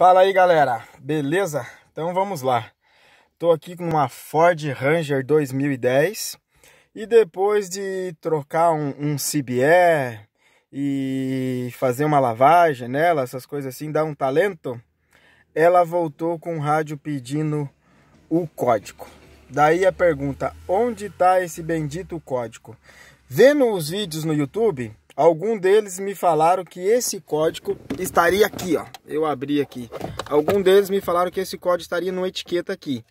Fala aí galera, beleza? Então vamos lá. Estou aqui com uma Ford Ranger 2010 e depois de trocar um, um CBE e fazer uma lavagem nela, essas coisas assim, dar um talento, ela voltou com o rádio pedindo o código. Daí a pergunta: onde está esse bendito código? Vendo os vídeos no YouTube, Algum deles me falaram que esse código estaria aqui, ó. Eu abri aqui. Algum deles me falaram que esse código estaria numa etiqueta aqui.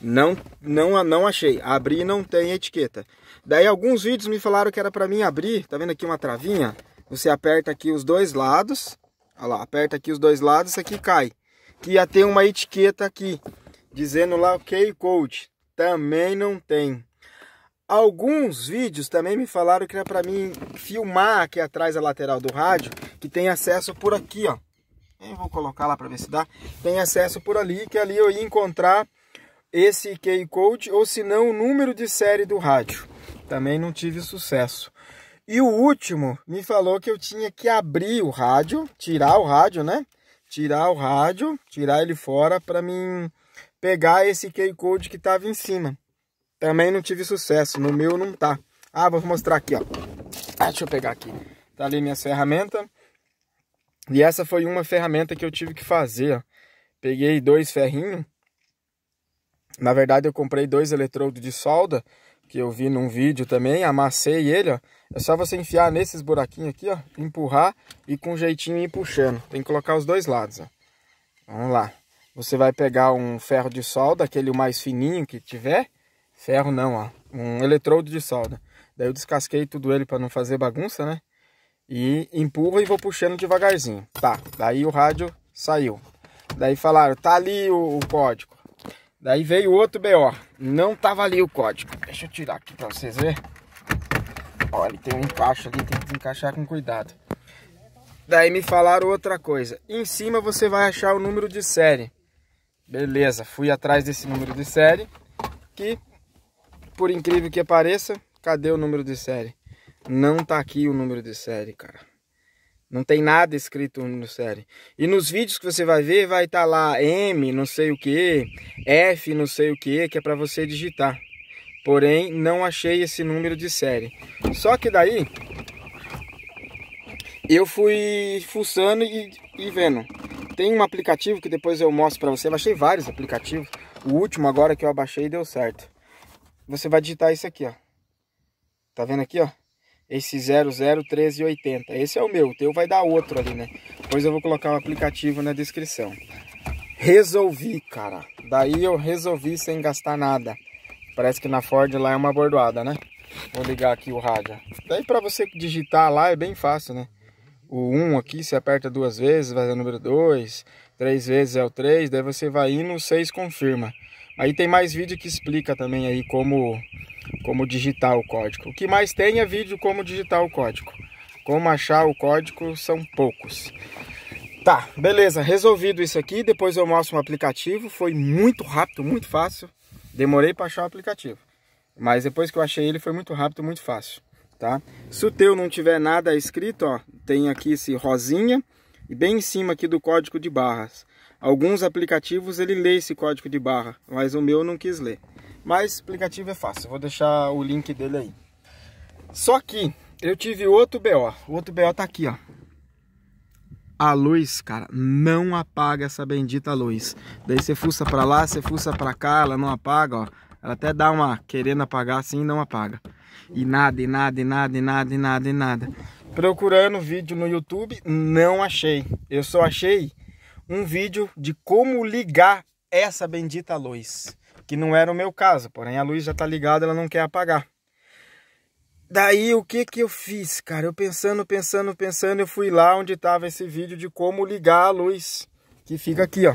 Não, não, não achei. Abri não tem etiqueta. Daí alguns vídeos me falaram que era para mim abrir. Tá vendo aqui uma travinha? Você aperta aqui os dois lados. Olha lá, aperta aqui os dois lados, isso aqui cai. Que ia ter uma etiqueta aqui dizendo lá o okay, Q-Code. Também não tem. Alguns vídeos também me falaram que era é para mim filmar aqui atrás a lateral do rádio, que tem acesso por aqui, ó. Eu vou colocar lá para ver se dá. Tem acesso por ali, que ali eu ia encontrar esse key code ou se não o número de série do rádio. Também não tive sucesso. E o último me falou que eu tinha que abrir o rádio, tirar o rádio, né? Tirar o rádio, tirar ele fora para mim pegar esse key code que estava em cima. Também não tive sucesso, no meu não tá. Ah, vou mostrar aqui, ó. Ah, deixa eu pegar aqui. Tá ali minhas ferramentas. E essa foi uma ferramenta que eu tive que fazer, ó. Peguei dois ferrinhos. Na verdade, eu comprei dois eletrodos de solda, que eu vi num vídeo também, amassei ele, ó. É só você enfiar nesses buraquinhos aqui, ó, empurrar e com jeitinho ir puxando. Tem que colocar os dois lados, ó. Vamos lá. Você vai pegar um ferro de solda, aquele mais fininho que tiver, Ferro não, ó. Um eletrodo de solda. Né? Daí eu descasquei tudo ele para não fazer bagunça, né? E empurro e vou puxando devagarzinho. Tá, daí o rádio saiu. Daí falaram, tá ali o, o código. Daí veio outro BO. Não tava ali o código. Deixa eu tirar aqui para vocês verem. Olha, tem um encaixe ali, tem que encaixar com cuidado. Daí me falaram outra coisa. Em cima você vai achar o número de série. Beleza, fui atrás desse número de série que por incrível que pareça, cadê o número de série? Não tá aqui o número de série, cara. Não tem nada escrito no série. E nos vídeos que você vai ver, vai estar tá lá M, não sei o que, F, não sei o que, que é para você digitar. Porém, não achei esse número de série. Só que daí, eu fui fuçando e, e vendo. Tem um aplicativo que depois eu mostro para você. Eu achei vários aplicativos. O último agora que eu abaixei deu certo você vai digitar isso aqui, ó. Tá vendo aqui, ó? Esse 001380. Esse é o meu, o teu vai dar outro ali, né? Depois eu vou colocar o aplicativo na descrição. Resolvi, cara. Daí eu resolvi sem gastar nada. Parece que na Ford lá é uma bordoada, né? Vou ligar aqui o rádio. Daí para você digitar lá é bem fácil, né? O 1 aqui você aperta duas vezes, vai dar número 2, três vezes é o 3, daí você vai indo, 6 confirma. Aí tem mais vídeo que explica também aí como, como digitar o código. O que mais tem é vídeo como digitar o código. Como achar o código são poucos. Tá, beleza, resolvido isso aqui, depois eu mostro um aplicativo, foi muito rápido, muito fácil. Demorei para achar o aplicativo, mas depois que eu achei ele foi muito rápido, muito fácil, tá? Se o teu não tiver nada escrito, ó, tem aqui esse rosinha e bem em cima aqui do código de barras. Alguns aplicativos ele lê esse código de barra, mas o meu não quis ler. Mas aplicativo é fácil, vou deixar o link dele aí. Só que eu tive outro BO. O outro BO tá aqui, ó. A luz, cara, não apaga essa bendita luz. Daí você fuça pra lá, você fuça pra cá, ela não apaga, ó. Ela até dá uma querendo apagar assim não apaga. E nada, e nada, e nada, e nada, e nada, e nada. Procurando vídeo no YouTube, não achei. Eu só achei um vídeo de como ligar essa bendita luz, que não era o meu caso, porém a luz já tá ligada, ela não quer apagar. Daí o que que eu fiz, cara? Eu pensando, pensando, pensando, eu fui lá onde tava esse vídeo de como ligar a luz, que fica aqui, ó.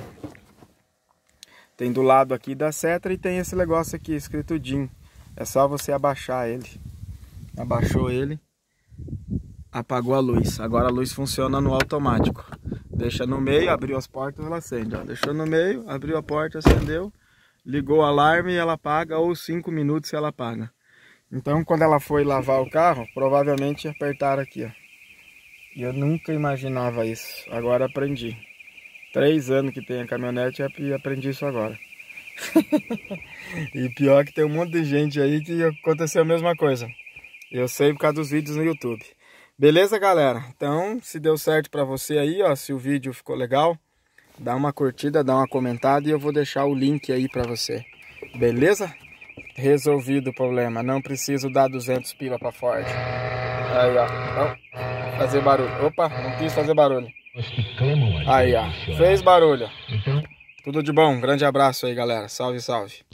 Tem do lado aqui da seta e tem esse negócio aqui escrito DIN. É só você abaixar ele. Abaixou ele, apagou a luz. Agora a luz funciona no automático. Deixa no meio, abriu as portas, ela acende. Ó. Deixou no meio, abriu a porta, acendeu, ligou o alarme e ela apaga, ou 5 minutos ela apaga. Então quando ela foi lavar o carro, provavelmente apertaram aqui, ó. E eu nunca imaginava isso. Agora aprendi. Três anos que tenho a caminhonete e aprendi isso agora. e pior que tem um monte de gente aí que aconteceu a mesma coisa. Eu sei por causa dos vídeos no YouTube. Beleza, galera? Então, se deu certo para você aí, ó, se o vídeo ficou legal, dá uma curtida, dá uma comentada e eu vou deixar o link aí para você. Beleza? Resolvido o problema, não preciso dar 200 pila para Ford. Aí, ó. Não. Fazer barulho. Opa, não quis fazer barulho. Aí, ó. Fez barulho. Então, Tudo de bom. Grande abraço aí, galera. Salve, salve.